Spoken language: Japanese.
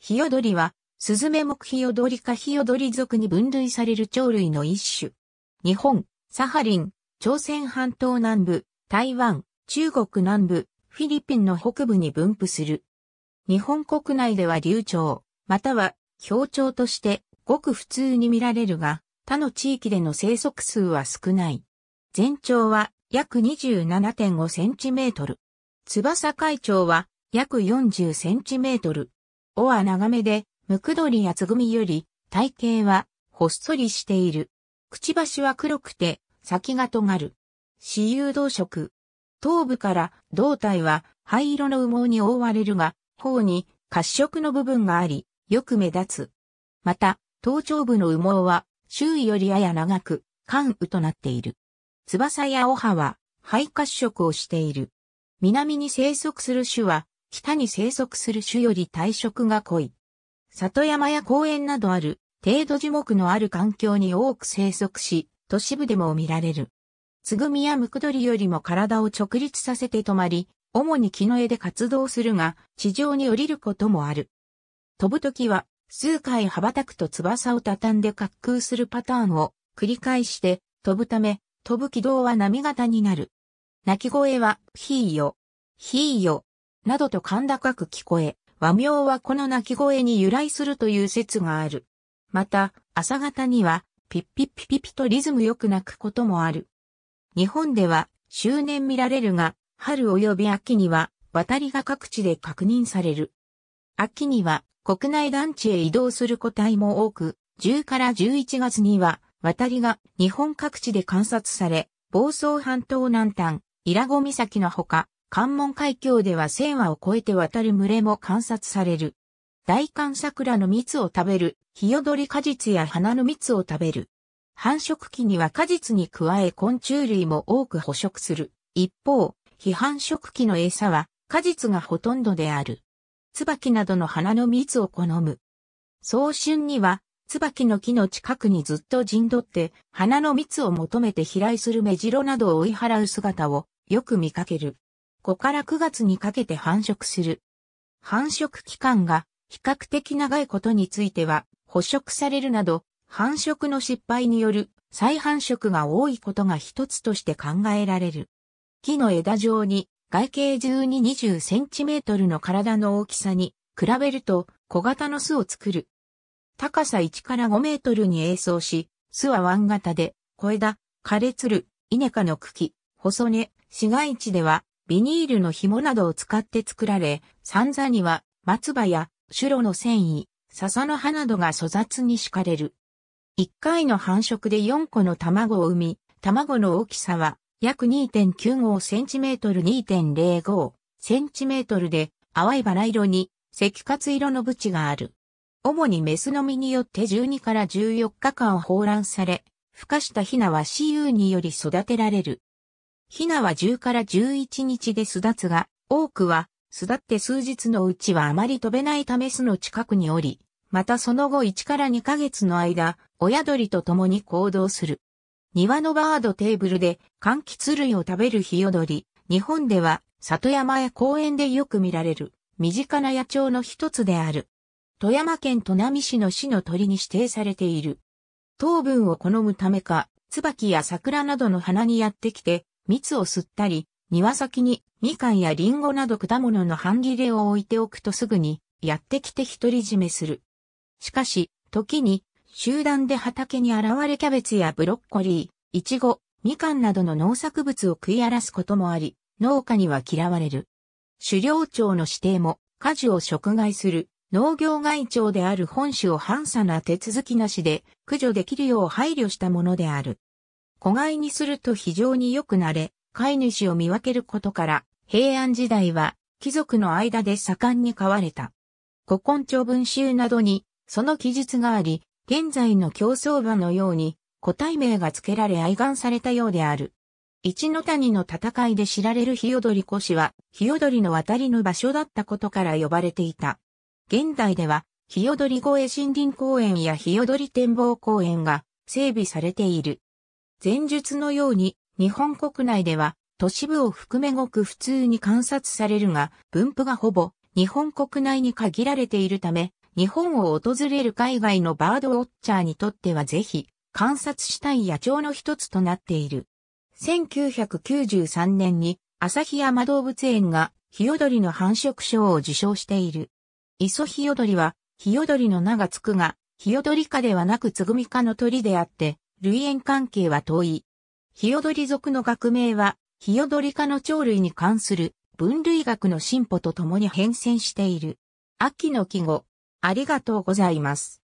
ヒヨドリは、スズメ目ヒヨドリかヒヨドリ属に分類される鳥類の一種。日本、サハリン、朝鮮半島南部、台湾、中国南部、フィリピンの北部に分布する。日本国内では流鳥、または氷鳥としてごく普通に見られるが、他の地域での生息数は少ない。全長は約27.5センチメートル。翼海鳥は約40センチメートル。尾は長めで、ムクドリやつぐみより、体型は、ほっそりしている。くちばしは黒くて、先が尖る。私有動色。頭部から胴体は灰色の羽毛に覆われるが、頬に褐色の部分があり、よく目立つ。また、頭頂部の羽毛は周囲よりやや長く、関羽となっている。翼や尾葉は灰褐色をしている。南に生息する種は北に生息する種より体色が濃い。里山や公園などある、程度樹木のある環境に多く生息し、都市部でも見られる。つぐみやムクドリよりも体を直立させて止まり、主に木の枝で活動するが、地上に降りることもある。飛ぶときは、数回羽ばたくと翼を畳んで滑空するパターンを繰り返して飛ぶため、飛ぶ軌道は波形になる。鳴き声は、ひーよ。ヒーよ。などと甲高く聞こえ、和名はこの鳴き声に由来するという説がある。また、朝方には、ピッピッピピピとリズムよく鳴くこともある。日本では、周年見られるが、春及び秋には、渡りが各地で確認される。秋には、国内団地へ移動する個体も多く、10から11月には、渡りが日本各地で観察され、房総半島南端、伊良湖岬のほか、関門海峡では千羽を超えて渡る群れも観察される。大寒桜の蜜を食べる、ヒヨドリ果実や花の蜜を食べる。繁殖期には果実に加え昆虫類も多く捕食する。一方、非繁殖期の餌は果実がほとんどである。椿などの花の蜜を好む。早春には、椿の木の近くにずっと陣取って、花の蜜を求めて飛来する目白などを追い払う姿をよく見かける。5から9月にかけて繁殖する。繁殖期間が比較的長いことについては、捕食されるなど、繁殖の失敗による再繁殖が多いことが一つとして考えられる。木の枝状に外径1220センチメートルの体の大きさに比べると小型の巣を作る。高さ1から5メートルに栄走し、巣は湾型で、小枝、枯れつる、稲科の茎、細根、市街地ではビニールの紐などを使って作られ、三座には松葉やシュロの繊維、笹の葉などが粗雑に敷かれる。1回の繁殖で4個の卵を産み、卵の大きさは約 2.95cm2.05cm で淡いバラ色に赤褐色の縁がある。主にメスの実によって12から14日間放卵され、孵化したヒナは雌雄により育てられる。ヒナは10から11日で巣立つが、多くは巣立って数日のうちはあまり飛べないため巣の近くにおり、またその後1から2ヶ月の間、親鳥と共に行動する。庭のバードテーブルで柑橘類を食べるヒヨドリ、日本では里山や公園でよく見られる身近な野鳥の一つである。富山県砺波市の市の鳥に指定されている。糖分を好むためか、椿や桜などの花にやってきて蜜を吸ったり、庭先にみかんやりんごなど果物の半切れを置いておくとすぐにやってきて独り占めする。しかし、時に集団で畑に現れキャベツやブロッコリー、イチゴ、みかんなどの農作物を食い荒らすこともあり、農家には嫌われる。狩猟庁の指定も果樹を食害する農業外庁である本種を反差な手続きなしで駆除できるよう配慮したものである。子飼いにすると非常に良くなれ、飼い主を見分けることから、平安時代は貴族の間で盛んに飼われた。古今朝文集などに、その記述があり、現在の競争馬のように、個体名が付けられ愛玩されたようである。一の谷の戦いで知られるヒヨドリコシは、ヒヨドリの渡りの場所だったことから呼ばれていた。現代では、ヒヨドリ越え森林公園やヒヨドリ展望公園が整備されている。前述のように、日本国内では、都市部を含めごく普通に観察されるが、分布がほぼ日本国内に限られているため、日本を訪れる海外のバードウォッチャーにとってはぜひ観察したい野鳥の一つとなっている。1993年に旭山動物園がヒヨドリの繁殖賞を受賞している。イソヒヨドリはヒヨドリの名がつくが、ヒヨドリ科ではなくつぐみ科の鳥であって、類縁関係は遠い。ヒヨドリ族の学名は、ヒヨドリ科の鳥類に関する分類学の進歩とともに変遷している。秋の季語、ありがとうございます。